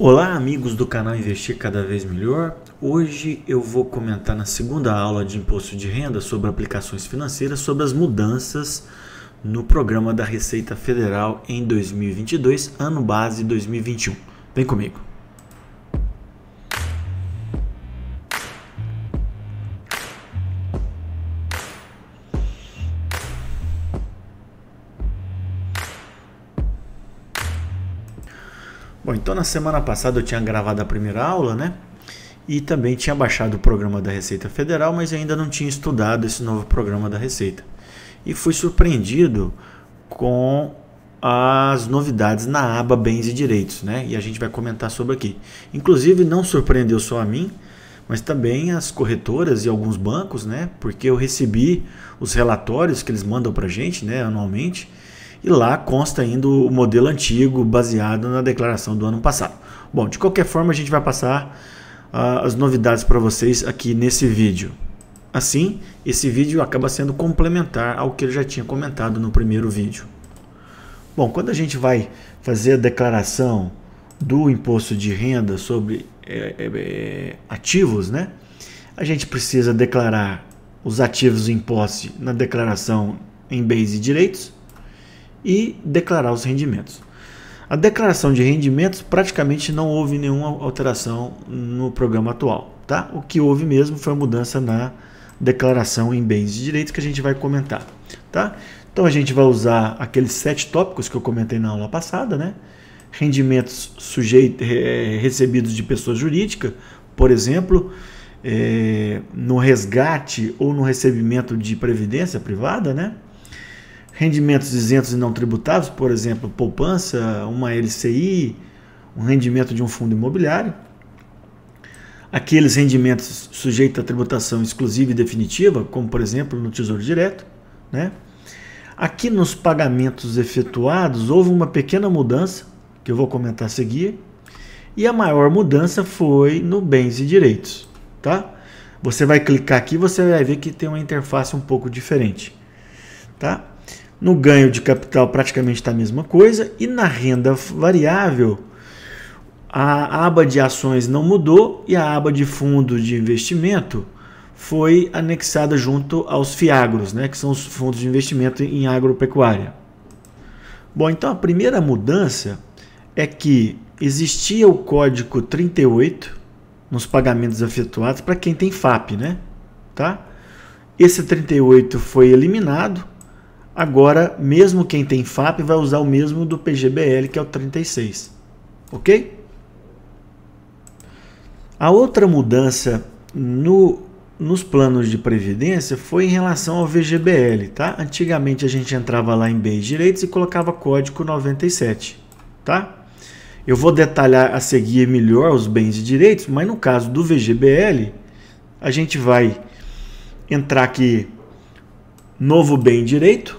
Olá, amigos do canal Investir Cada Vez Melhor. Hoje eu vou comentar na segunda aula de imposto de renda sobre aplicações financeiras, sobre as mudanças no programa da Receita Federal em 2022, ano base 2021. Vem comigo. Bom, então na semana passada eu tinha gravado a primeira aula, né? E também tinha baixado o programa da Receita Federal, mas ainda não tinha estudado esse novo programa da Receita. E fui surpreendido com as novidades na aba Bens e Direitos, né? E a gente vai comentar sobre aqui. Inclusive, não surpreendeu só a mim, mas também as corretoras e alguns bancos, né? Porque eu recebi os relatórios que eles mandam para gente, né, anualmente e lá consta ainda o modelo antigo baseado na declaração do ano passado. Bom, de qualquer forma a gente vai passar uh, as novidades para vocês aqui nesse vídeo. Assim, esse vídeo acaba sendo complementar ao que eu já tinha comentado no primeiro vídeo. Bom, quando a gente vai fazer a declaração do imposto de renda sobre é, é, é ativos, né? A gente precisa declarar os ativos em posse na declaração em base e direitos e declarar os rendimentos. A declaração de rendimentos praticamente não houve nenhuma alteração no programa atual, tá? O que houve mesmo foi a mudança na declaração em bens e direitos que a gente vai comentar, tá? Então a gente vai usar aqueles sete tópicos que eu comentei na aula passada, né? Rendimentos sujeito, é, recebidos de pessoa jurídica, por exemplo, é, no resgate ou no recebimento de previdência privada, né? rendimentos isentos e não tributados, por exemplo, poupança, uma LCI, um rendimento de um fundo imobiliário. Aqueles rendimentos sujeitos à tributação exclusiva e definitiva, como por exemplo no Tesouro Direto. Né? Aqui nos pagamentos efetuados houve uma pequena mudança, que eu vou comentar a seguir, e a maior mudança foi no bens e direitos. Tá? Você vai clicar aqui, você vai ver que tem uma interface um pouco diferente. Tá? No ganho de capital, praticamente está a mesma coisa. E na renda variável, a aba de ações não mudou e a aba de fundo de investimento foi anexada junto aos FIAGROS, né, que são os fundos de investimento em agropecuária. Bom, então a primeira mudança é que existia o código 38 nos pagamentos efetuados para quem tem FAP, né? Tá? Esse 38 foi eliminado Agora, mesmo quem tem FAP vai usar o mesmo do PGBL, que é o 36. Ok? A outra mudança no, nos planos de previdência foi em relação ao VGBL. Tá? Antigamente a gente entrava lá em bens direitos e colocava código 97. Tá? Eu vou detalhar a seguir melhor os bens e direitos, mas no caso do VGBL, a gente vai entrar aqui novo bem direito,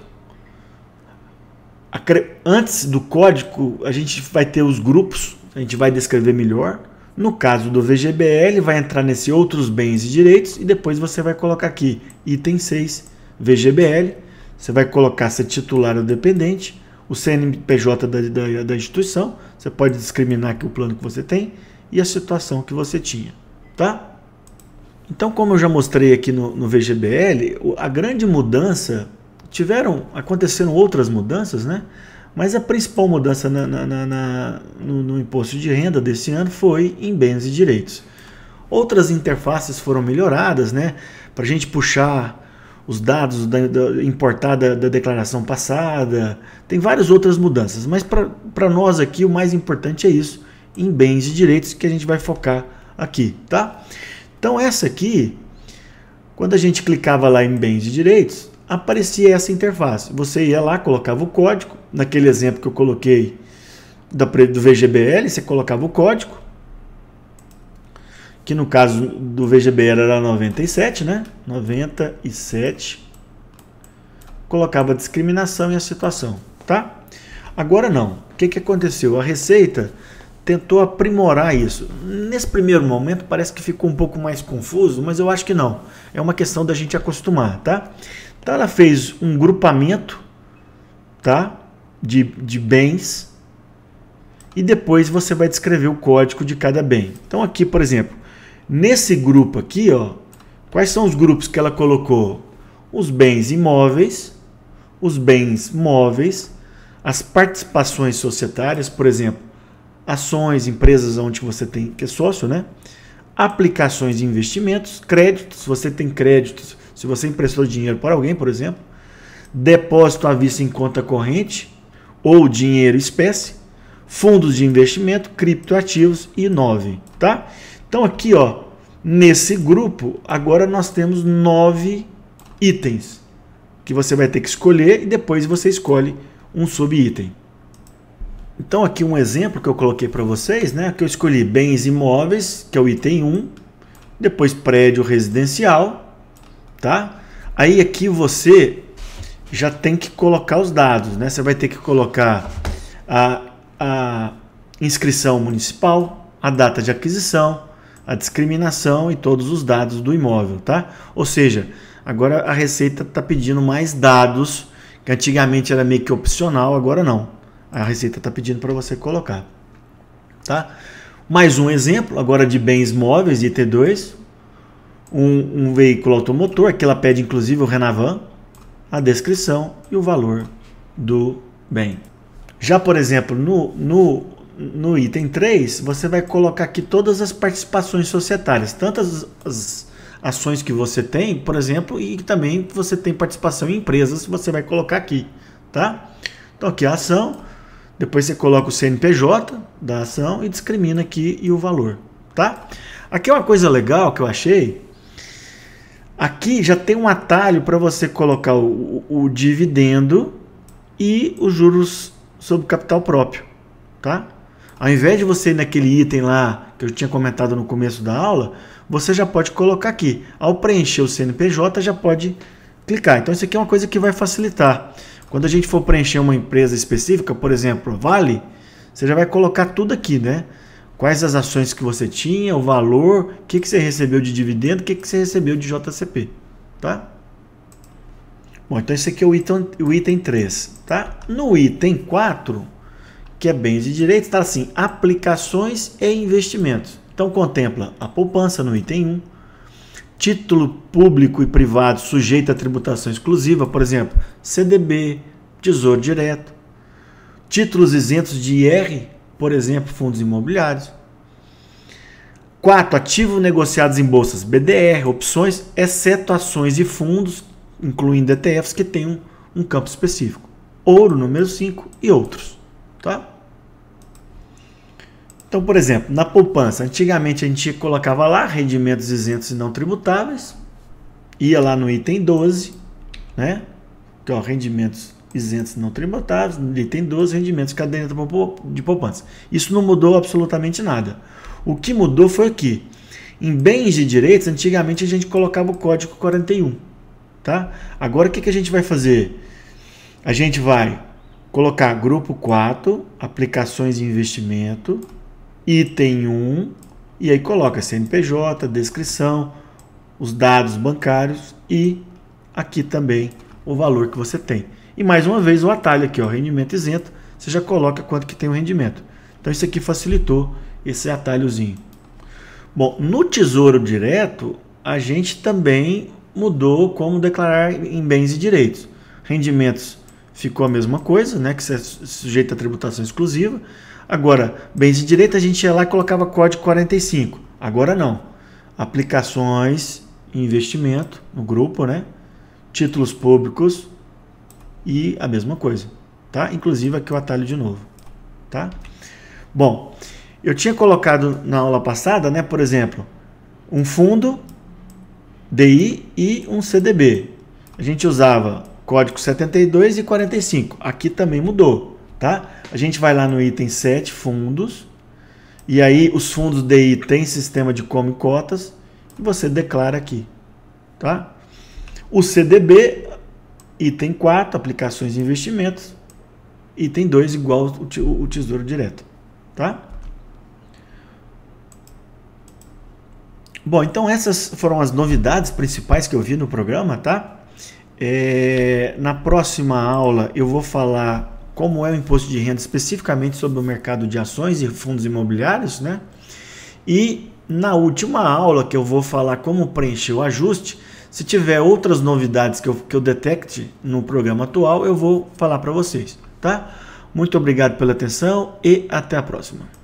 antes do código, a gente vai ter os grupos, a gente vai descrever melhor. No caso do VGBL, vai entrar nesse outros bens e direitos e depois você vai colocar aqui item 6, VGBL. Você vai colocar se é titular ou dependente, o CNPJ da, da, da instituição, você pode discriminar aqui o plano que você tem e a situação que você tinha, tá? Então, como eu já mostrei aqui no, no VGBL, a grande mudança tiveram, aconteceram outras mudanças, né? Mas a principal mudança na, na, na, no, no, imposto de renda desse ano foi em bens e direitos. Outras interfaces foram melhoradas, né? Para a gente puxar os dados da, da, importada da declaração passada. Tem várias outras mudanças, mas para nós aqui o mais importante é isso, em bens e direitos, que a gente vai focar aqui, tá? Então essa aqui, quando a gente clicava lá em bens e direitos, aparecia essa interface. Você ia lá, colocava o código, naquele exemplo que eu coloquei do VGBL, você colocava o código, que no caso do VGBL era 97, né? 97, colocava a discriminação e a situação, tá? Agora não. O que, que aconteceu? A Receita tentou aprimorar isso. Nesse primeiro momento parece que ficou um pouco mais confuso, mas eu acho que não. É uma questão da gente acostumar, tá? Então ela fez um grupamento tá? de, de bens e depois você vai descrever o código de cada bem. Então aqui, por exemplo, nesse grupo aqui, ó, quais são os grupos que ela colocou? Os bens imóveis, os bens móveis, as participações societárias, por exemplo, ações, empresas onde você tem que é sócio, né? Aplicações de investimentos, créditos, você tem créditos se você emprestou dinheiro para alguém, por exemplo, depósito à vista em conta corrente ou dinheiro espécie, fundos de investimento, criptoativos e nove, tá? Então aqui, ó, nesse grupo, agora nós temos nove itens que você vai ter que escolher e depois você escolhe um subitem. Então aqui um exemplo que eu coloquei para vocês, né, que eu escolhi bens imóveis, que é o item 1, depois prédio residencial, tá? Aí aqui você já tem que colocar os dados, né? Você vai ter que colocar a, a inscrição municipal, a data de aquisição, a discriminação e todos os dados do imóvel, tá? Ou seja, agora a Receita está pedindo mais dados, que antigamente era meio que opcional, agora não. A Receita está pedindo para você colocar, tá? Mais um exemplo, agora de bens móveis, IT2, um, um veículo automotor, que ela pede inclusive o Renavan, a descrição e o valor do bem. Já, por exemplo, no, no, no item 3, você vai colocar aqui todas as participações societárias, tantas as ações que você tem, por exemplo, e também você tem participação em empresas, você vai colocar aqui, tá? Então aqui é a ação, depois você coloca o CNPJ da ação e discrimina aqui e o valor, tá? Aqui é uma coisa legal que eu achei, Aqui já tem um atalho para você colocar o, o, o, dividendo e os juros sobre capital próprio, tá? Ao invés de você ir naquele item lá que eu tinha comentado no começo da aula, você já pode colocar aqui. Ao preencher o CNPJ, já pode clicar. Então isso aqui é uma coisa que vai facilitar. Quando a gente for preencher uma empresa específica, por exemplo, Vale, você já vai colocar tudo aqui, né? quais as ações que você tinha, o valor, o que, que você recebeu de dividendo, o que, que você recebeu de JCP, tá? Bom, então esse aqui é o item, o item 3, tá? No item 4, que é bens de direito, está assim, aplicações e investimentos. Então contempla a poupança no item 1, título público e privado sujeito à tributação exclusiva, por exemplo, CDB, Tesouro Direto, títulos isentos de IR por exemplo, fundos imobiliários. 4. Ativos negociados em bolsas BDR, opções, exceto ações e fundos, incluindo ETFs que tenham um campo específico. Ouro, número 5 e outros. Tá? Então, por exemplo, na poupança, antigamente a gente colocava lá rendimentos isentos e não tributáveis, ia lá no item 12, né? Que o então, rendimentos isentos não tributáveis, ele tem 12 rendimentos caderneta de poupança. Isso não mudou absolutamente nada. O que mudou foi aqui. Em bens de direitos, antigamente a gente colocava o código 41. Tá? Agora o que, que a gente vai fazer? A gente vai colocar grupo 4, aplicações de investimento, item 1, e aí coloca CNPJ, descrição, os dados bancários e aqui também o valor que você tem. E mais uma vez o atalho aqui, ó, rendimento isento, você já coloca quanto que tem o rendimento. Então isso aqui facilitou esse atalhozinho. Bom, no Tesouro Direto, a gente também mudou como declarar em bens e direitos. Rendimentos ficou a mesma coisa, né, que você é sujeito à tributação exclusiva. Agora, bens e direitos a gente ia lá e colocava código 45. Agora não. Aplicações, investimento no grupo, né? Títulos públicos, e a mesma coisa, tá? Inclusive aqui o atalho de novo, tá? Bom, eu tinha colocado na aula passada, né, por exemplo, um fundo DI e um CDB. A gente usava código 72 e 45. Aqui também mudou, tá? A gente vai lá no item 7, fundos, e aí os fundos DI tem sistema de e cotas, e você declara aqui, tá? O CDB Item 4, aplicações e investimentos. Item 2, igual o tesouro direto. Tá? Bom, então essas foram as novidades principais que eu vi no programa, tá? É, na próxima aula eu vou falar como é o imposto de renda especificamente sobre o mercado de ações e fundos imobiliários, né? E na última aula que eu vou falar como preencher o ajuste, se tiver outras novidades que eu, que eu detecte no programa atual, eu vou falar para vocês, tá? Muito obrigado pela atenção e até a próxima.